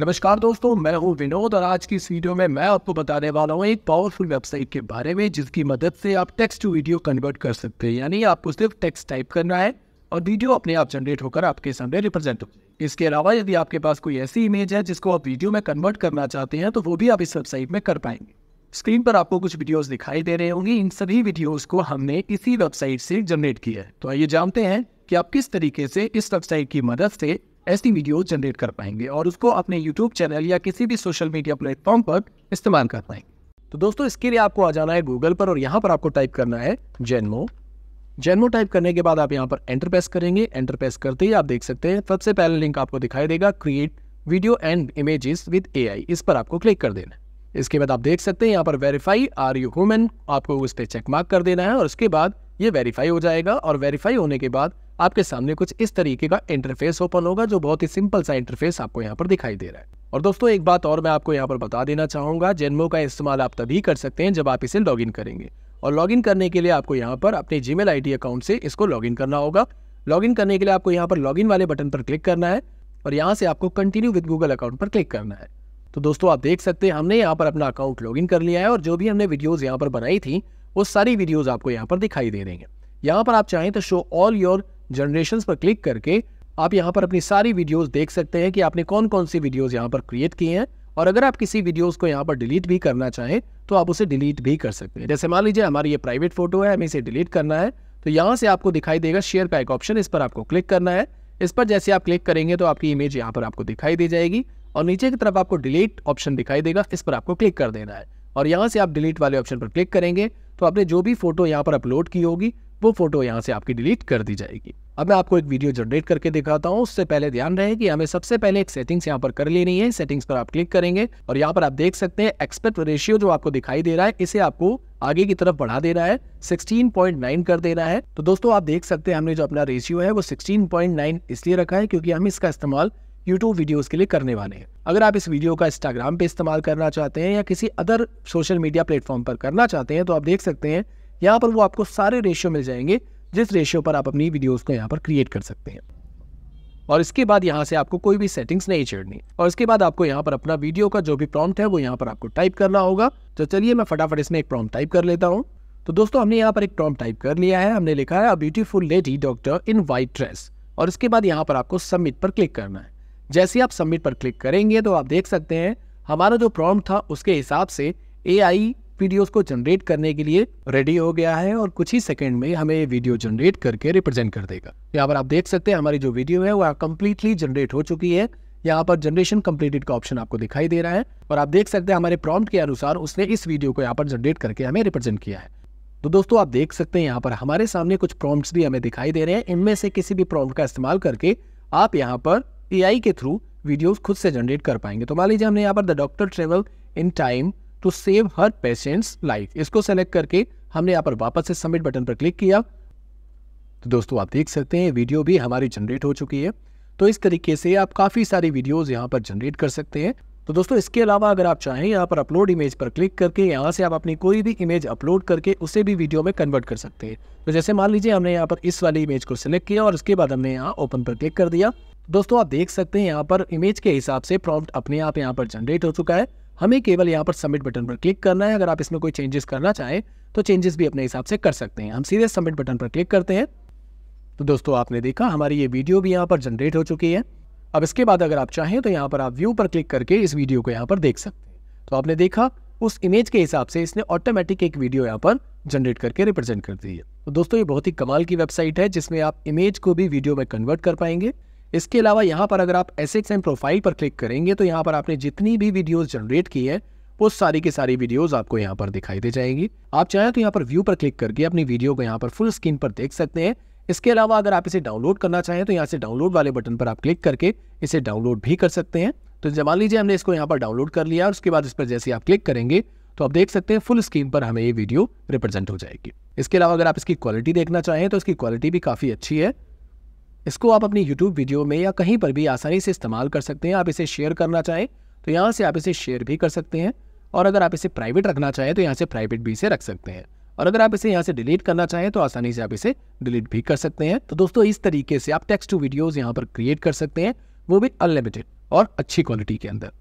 नमस्कार दोस्तों मैं हूं विनोद और आज की इस वीडियो में मैं आपको बताने वाला हूं एक पावरफुल वेबसाइट के बारे में जिसकी मदद से आप टेक्स्ट टू वीडियो कन्वर्ट कर सकते हैं यानी आपको सिर्फ टेक्स्ट टाइप करना है और वीडियो अपने आप जनरेट होकर आपके सामने रिप्रेजेंट हो इसके अलावा यदि आपके पास कोई ऐसी इमेज है जिसको आप वीडियो में कन्वर्ट करना चाहते हैं तो वो भी आप इस वेबसाइट में कर पाएंगे स्क्रीन पर आपको कुछ वीडियोस दिखाई दे रहे होंगे इन सभी वीडियोस को हमने इसी वेबसाइट से जनरेट किया है तो आइए जानते हैं कि आप किस तरीके से इस वेबसाइट की मदद से ऐसी वीडियो जनरेट कर पाएंगे और उसको अपने यूट्यूब चैनल या किसी भी सोशल मीडिया प्लेटफॉर्म पर इस्तेमाल कर पाएंगे तो दोस्तों इसके लिए आपको आ जाना है गूगल पर और यहाँ पर आपको टाइप करना है जेनमो जेनमो टाइप करने के बाद आप यहाँ पर एंटर प्रेस करेंगे एंटर प्रेस करते ही आप देख सकते हैं सबसे पहले लिंक आपको दिखाई देगा create video and images with a इस पर आपको क्लिक कर देना इसके बाद आप देख सकते हैं यहाँ पर वेरीफाई आर यू ह्यूमन आपको उस पर चेक मार्क कर देना है और उसके बाद ये वेरीफाई हो जाएगा और वेरीफाई होने के बाद आपके सामने कुछ इस तरीके का इंटरफेस ओपन होगा जो बहुत ही सिंपल सा इंटरफेस आपको यहाँ पर दिखाई दे रहा है और दोस्तों एक बात और मैं आपको यहाँ पर बता देना चाहूंगा जेनमो का इस्तेमाल आप तभी कर सकते हैं जब आप इसे लॉग करेंगे और लॉगिन करने के लिए आपको यहाँ पर अपने जीमेल आईडी अकाउंट से इसको लॉगिन करना होगा लॉगिन करने के लिए आपको यहाँ पर लॉगिन वाले बटन पर क्लिक करना है और यहाँ से आपको कंटिन्यू विद गूगल अकाउंट पर क्लिक करना है तो दोस्तों आप देख सकते हैं हमने यहाँ पर अपना अकाउंट लॉगिन कर लिया है और जो भी हमने वीडियोज़ यहाँ पर बनाई थी वो सारी वीडियोज़ आपको यहाँ पर दिखाई दे रही हैं यहाँ पर आप चाहें तो शो ऑल योर जनरेशन पर क्लिक करके आप यहाँ पर अपनी सारी वीडियोस देख सकते हैं कि आपने कौन कौन सी वीडियोस यहाँ पर क्रिएट की हैं और अगर आप किसी वीडियोस को यहाँ पर डिलीट भी करना चाहें तो आप उसे डिलीट भी कर सकते हैं जैसे मान लीजिए हमारी ये प्राइवेट फोटो है हमें इसे डिलीट करना है तो यहाँ से आपको दिखाई देगा शेयर का एक ऑप्शन इस पर आपको क्लिक करना है इस पर जैसे आप क्लिक करेंगे तो आपकी इमेज यहाँ पर आपको दिखाई दे जाएगी और नीचे की तरफ आपको डिलीट ऑप्शन दिखाई देगा इस पर आपको क्लिक कर देना है और यहाँ से आप डिलीट वाले ऑप्शन पर क्लिक करेंगे तो आपने जो भी फोटो यहाँ पर अपलोड की होगी वो फोटो यहाँ से आपकी डिलीट कर दी जाएगी अब मैं आपको एक वीडियो जनरेट करके दिखाता हूँ उससे पहले ध्यान रहे कि हमें सबसे पहले एक सेटिंग्स यहाँ पर कर लेनी है सेटिंग्स पर आप क्लिक करेंगे और यहाँ पर आप देख सकते हैं एक्सपेक्ट रेशियो जो आपको दिखाई दे रहा है इसे आपको आगे की तरफ बढ़ा दे रहा है 16.9 कर दे रहा है तो दोस्तों आप देख सकते हैं हमने जो अपना रेशियो है वो सिक्सटीन इसलिए रखा है क्योंकि हम इसका इस्तेमाल यूट्यूब वीडियोस के लिए करने वाले हैं अगर आप इस वीडियो का इंस्टाग्राम पे इस्तेमाल करना चाहते हैं या किसी अदर सोशल मीडिया प्लेटफॉर्म पर करना चाहते हैं तो आप देख सकते हैं यहाँ पर वो आपको सारे रेशियो मिल जाएंगे जिस रेशियो पर आप अपनी वीडियोज़ को यहाँ पर क्रिएट कर सकते हैं और इसके बाद यहाँ से आपको कोई भी सेटिंग्स नहीं छेड़नी और इसके बाद आपको यहाँ पर अपना वीडियो का जो भी प्रॉम्प्ट है वो यहाँ पर आपको टाइप करना होगा तो चलिए मैं फटाफट इसमें एक प्रॉम्प्ट टाइप कर लेता हूँ तो दोस्तों हमने यहाँ पर एक प्रॉम्प्ट टाइप कर लिया है हमने लिखा है a beautiful lady doctor in white dress और इसके बाद यहाँ पर आपको सबमिट पर क्लिक करना है जैसे आप सबमिट पर क्लिक करेंगे तो आप देख सकते हैं हमारा जो प्रॉम्प्ट था उसके हिसाब से ए वीडियोस को जनरेट करने के लिए रेडी हो गया है और कुछ ही सेकंड में हमें ये वीडियो जनरेट करके रिप्रेजेंट कर देगा यहाँ पर आप देख सकते हैं हमारी जो वीडियो है वो कम्प्लीटली जनरेट हो चुकी है यहाँ पर जनरेशन कम्प्लीटेड का ऑप्शन आपको दिखाई दे रहा है और आप देख सकते हैं हमारे प्रॉम्प्ट के अनुसार उसने इस वीडियो को यहाँ पर जनरेट करके हमें रिप्रेजेंट किया है तो दोस्तों आप देख सकते हैं यहाँ पर हमारे सामने कुछ प्रॉम्प्ट्स भी हमें दिखाई दे रहे हैं इनमें से किसी भी प्रॉम्प्ट का इस्तेमाल करके आप यहाँ पर एआई के थ्रू वीडियोस खुद से जनरेट कर पाएंगे तो मान लीजिए हमने यहाँ पर the doctor travel in time to save her patients life इसको सेलेक्ट करके हमने यहाँ पर वापस से सबमिट बटन पर क्लिक किया तो दोस्तों आप देख सकते हैं वीडियो भी हमारी जनरेट हो चुकी है तो इस तरीके से आप काफ़ी सारी वीडियोस यहाँ पर जनरेट कर सकते हैं तो दोस्तों इसके अलावा अगर आप चाहें यहाँ पर अपलोड इमेज पर क्लिक करके यहाँ से आप अपनी कोई भी इमेज अपलोड करके उसे भी वीडियो में कन्वर्ट कर सकते हैं तो जैसे मान लीजिए हमने यहाँ पर इस वाली इमेज को सिलेक्ट किया और उसके बाद हमने यहाँ ओपन पर क्लिक कर दिया दोस्तों आप देख सकते हैं यहाँ पर इमेज के हिसाब से प्रॉम्प्ट अपने आप यहाँ पर जनरेट हो चुका है हमें केवल यहाँ पर सबमिट बटन पर क्लिक करना है अगर आप इसमें कोई चेंजेस करना चाहें तो चेंजेस भी अपने हिसाब से कर सकते हैं हम सीधे सबमिट बटन पर क्लिक करते हैं तो दोस्तों आपने देखा हमारी ये वीडियो भी यहाँ पर जनरेट हो चुकी है अब इसके बाद अगर आप चाहें तो यहाँ पर आप व्यू पर क्लिक करके इस वीडियो को यहाँ पर देख सकते हैं तो आपने देखा उस इमेज के हिसाब से इसने ऑटोमेटिक एक वीडियो यहाँ पर जनरेट करके रिप्रेजेंट कर दी है तो दोस्तों ये बहुत ही कमाल की वेबसाइट है जिसमें आप इमेज को भी वीडियो में कन्वर्ट कर पाएंगे इसके अलावा यहाँ पर अगर आप एक्स एंड प्रोफाइल पर क्लिक करेंगे तो यहाँ पर आपने जितनी भी वीडियोस जनरेट की है वो सारी की सारी वीडियोस आपको यहाँ पर दिखाई दे जाएंगी आप चाहें तो यहाँ पर व्यू पर क्लिक करके अपनी वीडियो को यहाँ पर फुल स्क्रीन पर देख सकते हैं इसके अलावा अगर आप इसे डाउनलोड करना चाहें तो यहाँ से डाउनलोड वाले बटन पर आप क्लिक करके इसे डाउनलोड भी कर सकते हैं तो जमा लीजिए हमने इसको यहाँ पर डाउनलोड कर लिया और उसके बाद इस पर जैसे आप क्लिक करेंगे तो आप देख सकते हैं फुल स्क्रीन पर हमें ये वीडियो रिप्रेजेंट हो जाएगी इसके अलावा अगर आप इसकी क्वालिटी देखना चाहें तो इसकी क्वालिटी भी काफ़ी अच्छी है इसको आप अपनी यूट्यूब वीडियो में या कहीं पर भी आसानी से इस्तेमाल कर सकते हैं आप इसे शेयर करना चाहें तो यहाँ से आप इसे शेयर भी कर सकते हैं और अगर आप इसे प्राइवेट रखना चाहें तो यहाँ से प्राइवेट भी इसे रख सकते हैं और अगर आप इसे यहाँ से डिलीट करना चाहें तो आसानी से आप इसे डिलीट भी कर सकते हैं तो दोस्तों इस तरीके से आप टेक्स्ट टू वीडियोज़ यहाँ पर क्रिएट कर सकते हैं वो भी अनलिमिटेड और अच्छी क्वालिटी के अंदर